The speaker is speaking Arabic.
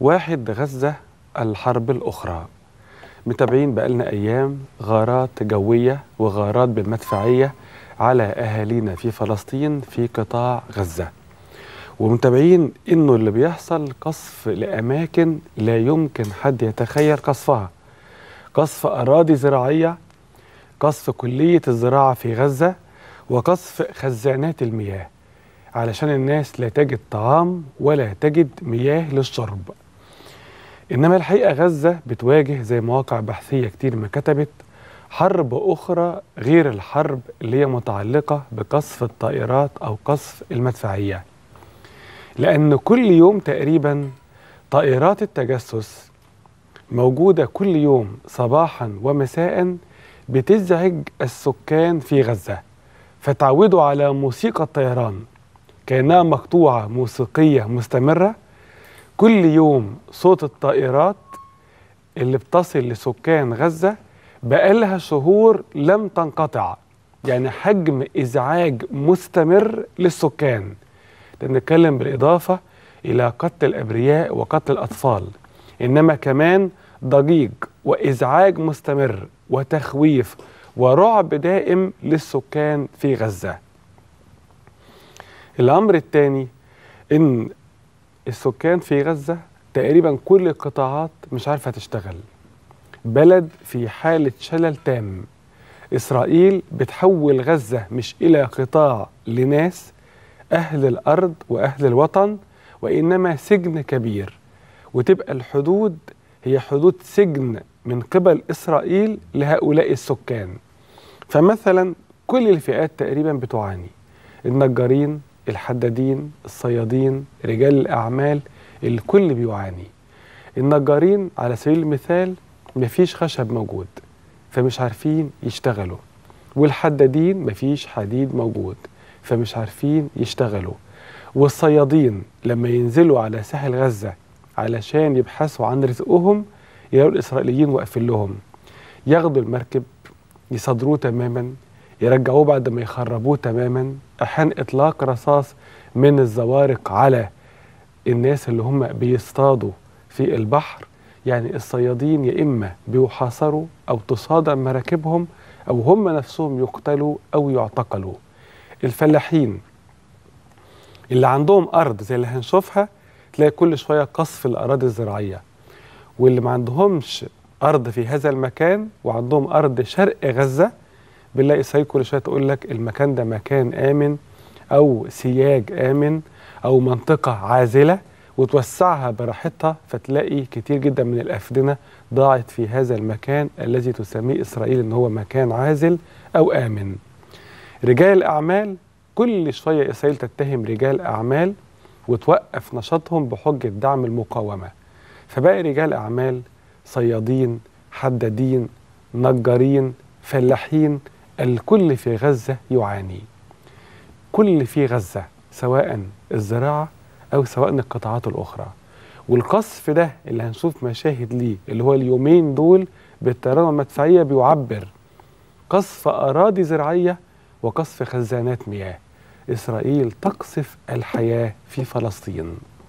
واحد غزة الحرب الأخرى متابعين بقالنا أيام غارات جوية وغارات بالمدفعية على أهالينا في فلسطين في قطاع غزة ومتابعين إنه اللي بيحصل قصف لأماكن لا يمكن حد يتخيل قصفها قصف أراضي زراعية قصف كلية الزراعة في غزة وقصف خزانات المياه علشان الناس لا تجد طعام ولا تجد مياه للشرب إنما الحقيقة غزة بتواجه زي مواقع بحثية كتير ما كتبت حرب أخرى غير الحرب اللي هي متعلقة بقصف الطائرات أو قصف المدفعية لأن كل يوم تقريبا طائرات التجسس موجودة كل يوم صباحا ومساء بتزعج السكان في غزة فتعودوا على موسيقى الطيران كأنها مقطوعة موسيقية مستمرة كل يوم صوت الطائرات اللي بتصل لسكان غزة بقالها شهور لم تنقطع يعني حجم إزعاج مستمر للسكان نتكلم بالإضافة إلى قتل الأبرياء وقتل الأطفال إنما كمان ضجيج وإزعاج مستمر وتخويف ورعب دائم للسكان في غزة الأمر الثاني إن السكان في غزة تقريبا كل القطاعات مش عارفة تشتغل بلد في حالة شلل تام إسرائيل بتحول غزة مش إلى قطاع لناس أهل الأرض وأهل الوطن وإنما سجن كبير وتبقى الحدود هي حدود سجن من قبل إسرائيل لهؤلاء السكان فمثلا كل الفئات تقريبا بتعاني النجارين الحدادين الصيادين رجال الأعمال الكل بيعاني النجارين على سبيل المثال مفيش خشب موجود فمش عارفين يشتغلوا والحدادين مفيش حديد موجود فمش عارفين يشتغلوا والصيادين لما ينزلوا على ساحل غزة علشان يبحثوا عن رزقهم يلاقوا الإسرائيليين واقفين لهم ياخدوا المركب يصدروه تماما يرجعوه بعد ما يخربوه تماما احيان إطلاق رصاص من الزوارق على الناس اللي هم بيصطادوا في البحر يعني الصيادين يا إما بيحاصروا أو تصادم مراكبهم أو هم نفسهم يقتلوا أو يعتقلوا الفلاحين اللي عندهم أرض زي اللي هنشوفها تلاقي كل شوية قصف الأراضي الزراعية واللي ما عندهمش أرض في هذا المكان وعندهم أرض شرق غزة بنلاقي سايد كل شويه تقول لك المكان ده مكان امن او سياج امن او منطقه عازله وتوسعها براحتها فتلاقي كتير جدا من الافدنه ضاعت في هذا المكان الذي تسميه اسرائيل ان هو مكان عازل او امن. رجال اعمال كل شويه اسرائيل تتهم رجال اعمال وتوقف نشاطهم بحجه دعم المقاومه. فباقي رجال اعمال صيادين، حدادين، نجارين، فلاحين الكل في غزة يعاني كل في غزة سواء الزراعة أو سواء القطاعات الأخرى والقصف ده اللي هنشوف مشاهد ليه اللي هو اليومين دول بالطيران المدفعية بيعبر قصف أراضي زراعية وقصف خزانات مياه إسرائيل تقصف الحياة في فلسطين